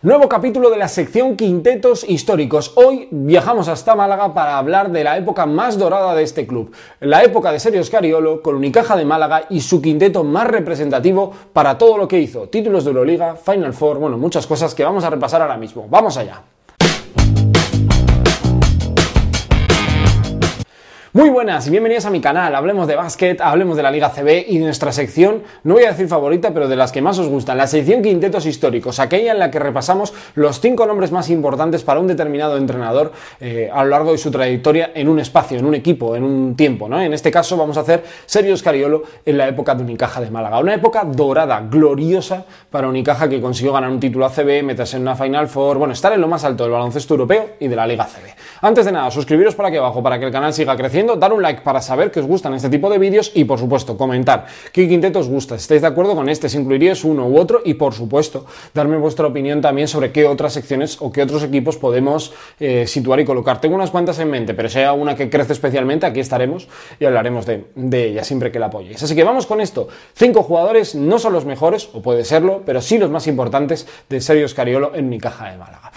Nuevo capítulo de la sección Quintetos Históricos. Hoy viajamos hasta Málaga para hablar de la época más dorada de este club, la época de Sergio Scariolo con Unicaja de Málaga y su quinteto más representativo para todo lo que hizo, títulos de Euroliga, Final Four, bueno, muchas cosas que vamos a repasar ahora mismo. Vamos allá. Muy buenas y bienvenidos a mi canal. Hablemos de básquet, hablemos de la Liga CB y de nuestra sección, no voy a decir favorita, pero de las que más os gustan, la sección Quintetos Históricos, aquella en la que repasamos los cinco nombres más importantes para un determinado entrenador eh, a lo largo de su trayectoria en un espacio, en un equipo, en un tiempo. ¿no? En este caso vamos a hacer Sergio Scariolo en la época de Unicaja de Málaga. Una época dorada, gloriosa para Unicaja que consiguió ganar un título ACB, meterse en una Final Four, bueno, estar en lo más alto del baloncesto europeo y de la Liga CB. Antes de nada, suscribiros por aquí abajo para que el canal siga creciendo, dar un like para saber que os gustan este tipo de vídeos y, por supuesto, comentar qué quinteto os gusta, si estáis de acuerdo con este, si incluiríais uno u otro y, por supuesto, darme vuestra opinión también sobre qué otras secciones o qué otros equipos podemos eh, situar y colocar. Tengo unas cuantas en mente, pero si hay alguna que crece especialmente, aquí estaremos y hablaremos de, de ella siempre que la apoyéis. Así que vamos con esto. Cinco jugadores no son los mejores, o puede serlo, pero sí los más importantes de Sergio Scariolo en mi caja de Málaga.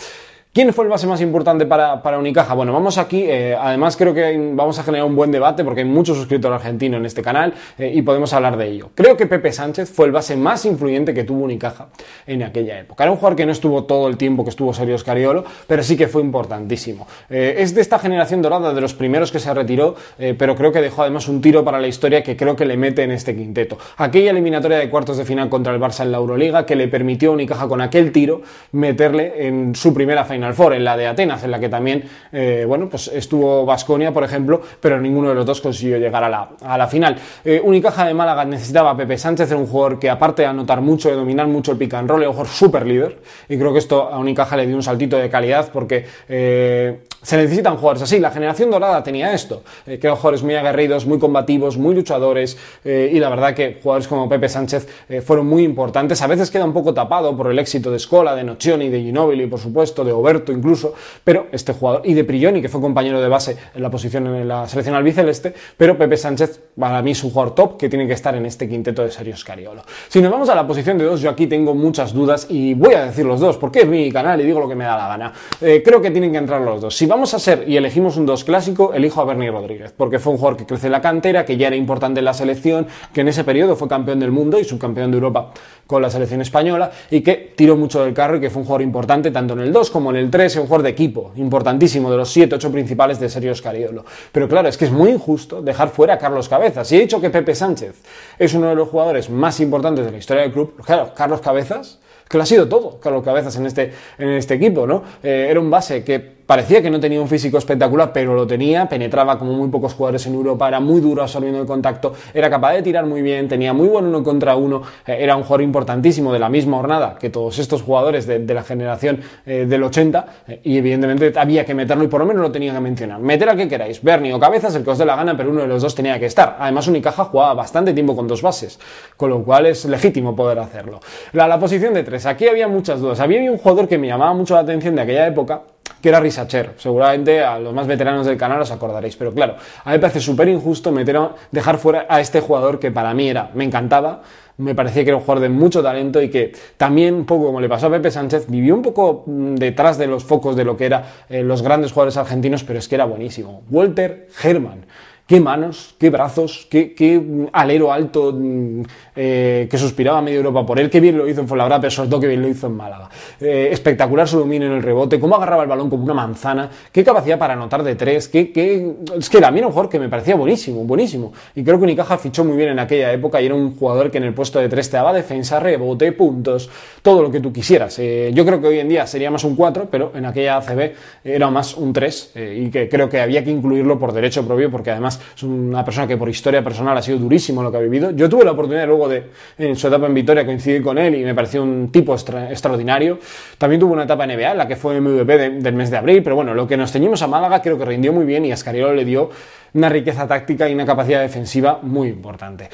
¿Quién fue el base más importante para, para Unicaja? Bueno, vamos aquí, eh, además creo que vamos a generar un buen debate porque hay muchos suscriptores argentinos en este canal eh, y podemos hablar de ello. Creo que Pepe Sánchez fue el base más influyente que tuvo Unicaja en aquella época. Era un jugador que no estuvo todo el tiempo que estuvo Sergio Scariolo, pero sí que fue importantísimo. Eh, es de esta generación dorada, de los primeros que se retiró, pero creo que dejó además un tiro para la historia que creo que le mete en este quinteto. Aquella eliminatoria de cuartos de final contra el Barça en la Euroliga que le permitió a Unicaja con aquel tiro meterle en su primera final en en la de Atenas, en la que también, eh, bueno, pues estuvo Vasconia, por ejemplo, pero ninguno de los dos consiguió llegar a la, a la final. Eh, Unicaja de Málaga necesitaba a Pepe Sánchez, era un jugador que aparte de anotar mucho, de dominar mucho el pick roll, era un jugador súper líder, y creo que esto a Unicaja le dio un saltito de calidad porque eh, se necesitan jugadores así. La generación dorada tenía esto, que eran jugadores muy aguerridos, muy combativos, muy luchadores, y la verdad que jugadores como Pepe Sánchez fueron muy importantes. A veces queda un poco tapado por el éxito de Escola, de Nocioni, de Ginóbili, por supuesto, de over incluso, pero este jugador, y de Prigioni, que fue compañero de base en la posición en la selección albiceleste, pero Pepe Sánchez para mí es un jugador top que tiene que estar en este quinteto de Serios Cariolo. Si nos vamos a la posición de dos, yo aquí tengo muchas dudas y voy a decir los dos, porque es mi canal y digo lo que me da la gana. Eh, creo que tienen que entrar los dos. Si vamos a ser y elegimos un dos clásico, elijo a Bernie Rodríguez, porque fue un jugador que crece en la cantera, que ya era importante en la selección, que en ese periodo fue campeón del mundo y subcampeón de Europa con la selección española, y que tiró mucho del carro y que fue un jugador importante tanto en el 2 como en el el 3, un jugador de equipo, importantísimo, de los 7, 8 principales de Sergio Scariolo. Pero claro, es que es muy injusto dejar fuera a Carlos Cabezas. Y he dicho que Pepe Sánchez es uno de los jugadores más importantes de la historia del club, claro, Carlos Cabezas, que lo ha sido todo, Carlos Cabezas en este, en este equipo, ¿no? Eh, era un base que Parecía que no tenía un físico espectacular, pero lo tenía, penetraba como muy pocos jugadores en Europa, era muy duro absorbiendo el contacto, era capaz de tirar muy bien, tenía muy buen uno contra uno, eh, era un jugador importantísimo de la misma jornada que todos estos jugadores de, la generación eh, del 80 eh, y evidentemente había que meterlo y por lo menos lo tenía que mencionar. Meter al que queráis, Bernie o Cabezas, el que os dé la gana, pero uno de los dos tenía que estar. Además, Unicaja jugaba bastante tiempo con dos bases, con lo cual es legítimo poder hacerlo. La, la posición de tres, aquí había muchas dudas. Había un jugador que me llamaba mucho la atención de aquella época, que era Risacher. Seguramente a los más veteranos del canal os acordaréis, pero claro, a mí me parece súper injusto meter dejar fuera a este jugador que para mí era, me encantaba, me parecía que era un jugador de mucho talento y que también, un poco como le pasó a Pepe Sánchez, vivió un poco mm, detrás de los focos de lo que eran eh, los grandes jugadores argentinos, pero es que era buenísimo. Walter Herman qué manos, qué brazos, qué, alero alto mm, eh, que suspiraba Medio Europa por él, qué bien lo hizo en Fuenlabrada, pero sobre todo qué bien lo hizo en Málaga. Eh, espectacular su dominio en el rebote, cómo agarraba el balón como una manzana, qué capacidad para anotar de tres, qué, qué... es que mí, mí mejor que me parecía buenísimo, buenísimo. Y creo que Unicaja fichó muy bien en aquella época y era un jugador que en el puesto de tres te daba defensa, rebote, puntos, todo lo que tú quisieras. Eh, yo creo que hoy en día sería más un 4, pero en aquella ACB era más un 3 y que creo que había que incluirlo por derecho propio porque además es una persona que por historia personal ha sido durísimo lo que ha vivido. Yo tuve la oportunidad luego de, en su etapa en Vitoria, coincidir con él y me pareció un tipo extraordinario. También tuvo una etapa en NBA, la que fue MVP del mes de abril, pero bueno, lo que nos teníamos a Málaga creo que rindió muy bien y Ascariolo le dio una riqueza táctica y una capacidad defensiva muy importante.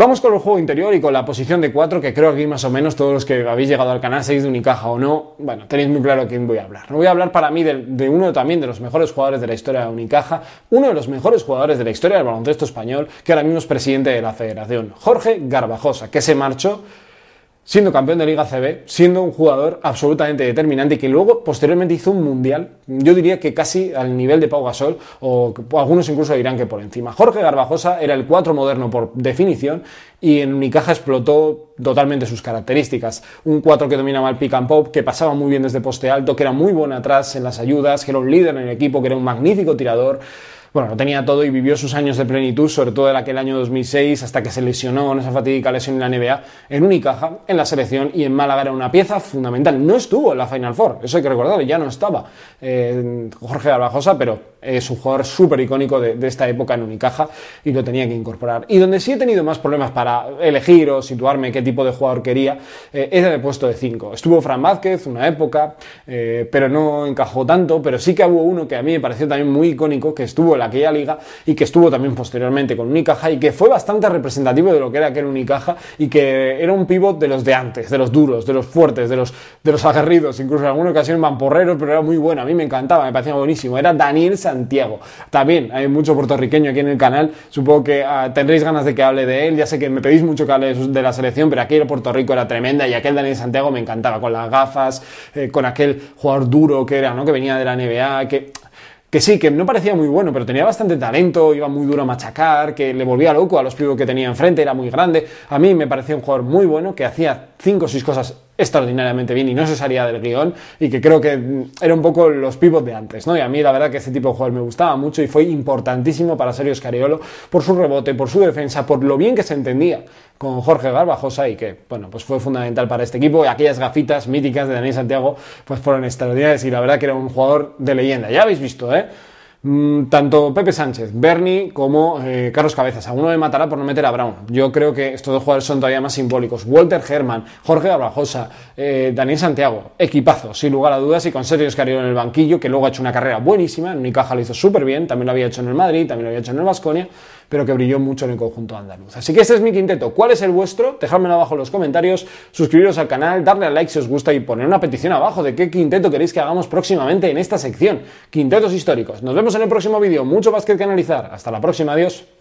Vamos con el juego interior y con la posición de 4, que creo aquí más o menos todos los que habéis llegado al canal, seis de Unicaja o no, bueno, tenéis muy claro a quién voy a hablar. No voy a hablar para mí de, uno también de los mejores jugadores de la historia de Unicaja, uno de los mejores jugadores de la historia del baloncesto español, que ahora mismo es presidente de la federación, Jorge Garbajosa, que se marchó siendo campeón de Liga CB, siendo un jugador absolutamente determinante y que luego posteriormente hizo un mundial, yo diría que casi al nivel de Pau Gasol, o algunos incluso dirán que por encima. Jorge Garbajosa era el cuatro moderno por definición, y en Unicaja explotó totalmente sus características. Un 4 que dominaba el pick and pop, que pasaba muy bien desde poste alto, que era muy bueno atrás en las ayudas, que era un líder en el equipo, que era un magnífico tirador. Bueno, lo tenía todo y vivió sus años de plenitud, sobre todo en aquel año 2006, hasta que se lesionó en esa fatídica lesión en la NBA, en Unicaja, en la selección y en Málaga era una pieza fundamental. No estuvo en la Final Four, eso hay que recordarlo, ya no estaba eh, Jorge Barbajosa, pero es un jugador súper icónico de, esta época en Unicaja y lo tenía que incorporar. Y donde sí he tenido más problemas para elegir o situarme qué tipo de jugador quería eh, era de puesto de 5. Estuvo Fran Vázquez una época, eh, pero no encajó tanto, pero sí que hubo uno que a mí me pareció también muy icónico, que estuvo en aquella liga y que estuvo también posteriormente con Unicaja y que fue bastante representativo de lo que era aquel Unicaja y que era un pivot de los de antes, de los duros, de los fuertes, de los, de los aguerridos, incluso en alguna ocasión mamporreros, pero era muy bueno, a mí me encantaba, me parecía buenísimo. Era Daniel Santiago. También hay mucho puertorriqueño aquí en el canal, supongo que ah, tendréis ganas de que hable de él, ya sé que me pedís mucho que hable de la selección, pero aquí aquel Puerto Rico era tremenda y aquel Daniel Santiago me encantaba, con las gafas, eh, con aquel jugador duro que era, ¿no? Que venía de la NBA, que que sí, que no parecía muy bueno, pero tenía bastante talento, iba muy duro a machacar, que le volvía loco a los pibos que tenía enfrente, era muy grande. A mí me parecía un jugador muy bueno, que hacía cinco o seis cosas extraordinariamente bien y no se salía del guión y que creo que mm, era un poco los pivots de antes, ¿no? Y a mí la verdad que este tipo de jugador me gustaba mucho y fue importantísimo para Sergio Escariolo por su rebote, por su defensa, por lo bien que se entendía con Jorge Garbajosa y que, bueno, pues fue fundamental para este equipo y aquellas gafitas míticas de Daniel Santiago pues fueron extraordinarias y la verdad que era un jugador de leyenda. Ya habéis visto, ¿eh? Mm, tanto Pepe Sánchez, Bernie como eh, Carlos Cabezas. A uno me matará por no meter a Brown. Yo creo que estos dos jugadores son todavía más simbólicos. Walter Herman, Jorge Abrajosa, eh, Daniel Santiago, equipazo, sin lugar a dudas, y con Sergio Escario en el banquillo, que luego ha hecho una carrera buenísima. En Unicaja lo hizo súper bien, también lo había hecho en el Madrid, también lo había hecho en el Vasconia pero que brilló mucho en el conjunto andaluz. Así que este es mi quinteto. ¿Cuál es el vuestro? Dejadmelo abajo en los comentarios, suscribiros al canal, darle a like si os gusta y poner una petición abajo de qué quinteto queréis que hagamos próximamente en esta sección. Quintetos históricos. Nos vemos en el próximo vídeo. Mucho más que analizar. Hasta la próxima. Adiós.